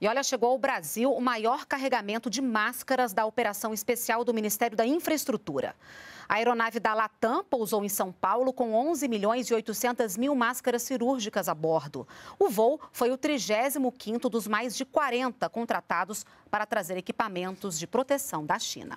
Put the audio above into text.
E olha, chegou ao Brasil o maior carregamento de máscaras da operação especial do Ministério da Infraestrutura. A aeronave da Latam pousou em São Paulo com 11 milhões e 800 mil máscaras cirúrgicas a bordo. O voo foi o 35º dos mais de 40 contratados para trazer equipamentos de proteção da China.